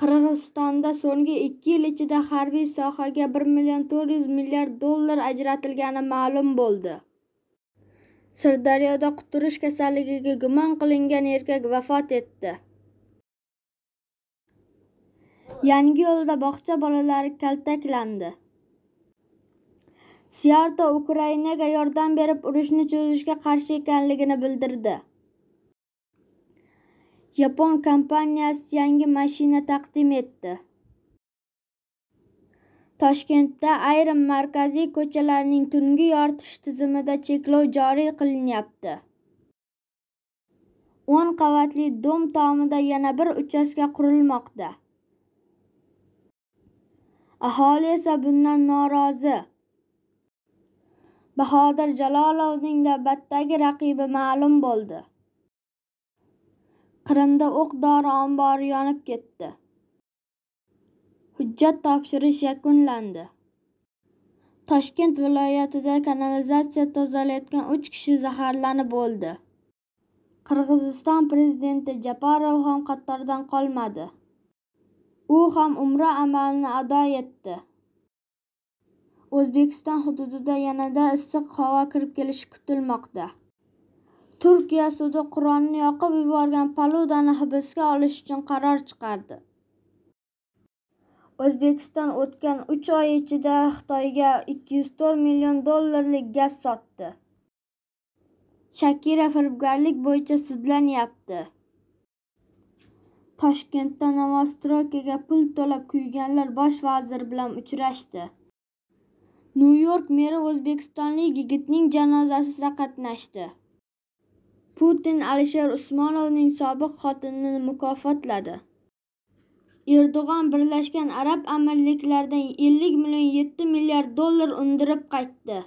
qirg'izistonda so'nggi ikki yil ichida harbiy sohaga bir million to'rt yuz milliard dollar ajratilgani ma'lum bo'ldi sirdaryoda quturish kasalligiga gumon qilingan erkak vafot etdi yo'lda bog'cha bolalari kaltaklandi siarto ukrainaga yordam berib urushni cho'zishga qarshi ekanligini bildirdi Yapon kompaniyasi yangi mashina taqdim etdi. Toshkentda ayrim markaziy ko'chalarning tungi yoritish tizimida cheklov joriy qilinyapti. 10 qavatli dom tomida yana bir uchastka qurilmoqda. Aholi esa bundan norozi. Bahodir Jalolovning da battagi raqibi ma'lum bo'ldi. qrimda o'q dori ombori yonib ketdi hujjat topshirish yakunlandi toshkent viloyatida kanalizatsiya tozalayotgan uch kishi zaharlanib o'ldi qirg'iziston prezidenti japarov ham qatordan qolmadi u ham umra amalini ado etdi o'zbekiston hududida yanada issiq havo kirib kelishi kutilmoqda turkiya sudi qur'onni yoqib yuborgan paludani hibsga olish uchun qaror chiqardi o'zbekiston o'tgan uch oy ichida xitoyga ikki yuz to'rt million dollarlik gaz sotdi shakira firibgarlik bo'yicha sudlanyapti toshkentda novostroykaga pul to'lab kuyganlar bosh vazir bilan uchrashdi nyu york meri o'zbekistonlik yigitning janozasida qatnashdi putin alisher usmonovning sobiq xotinini mukofotladi erdo'g'on birlashgan arab amirliklaridan 50 million 7 milliard dollar undirib qaytdi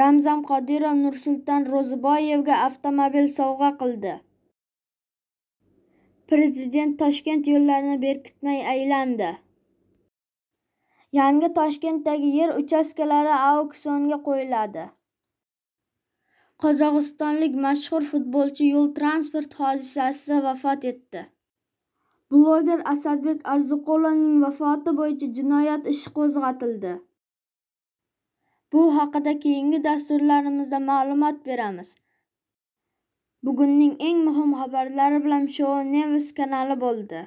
ramzan qodirov nursulton ro'ziboyevga avtomobil sovg'a qildi prezident toshkent yo'llarini berkitmay aylandi yangi toshkentdagi yer uchastkalari auksionga qo'yiladi qozog'istonlik mashhur futbolchi yo'l transport hodisasida vafot etdi bloger asadbek arziqulovning vafoti bo'yicha jinoyat ishi qo'zg'atildi bu haqida keyingi dasturlarimizda ma'lumot beramiz bugunning eng muhim xabarlari bilan show news kanali bo'ldi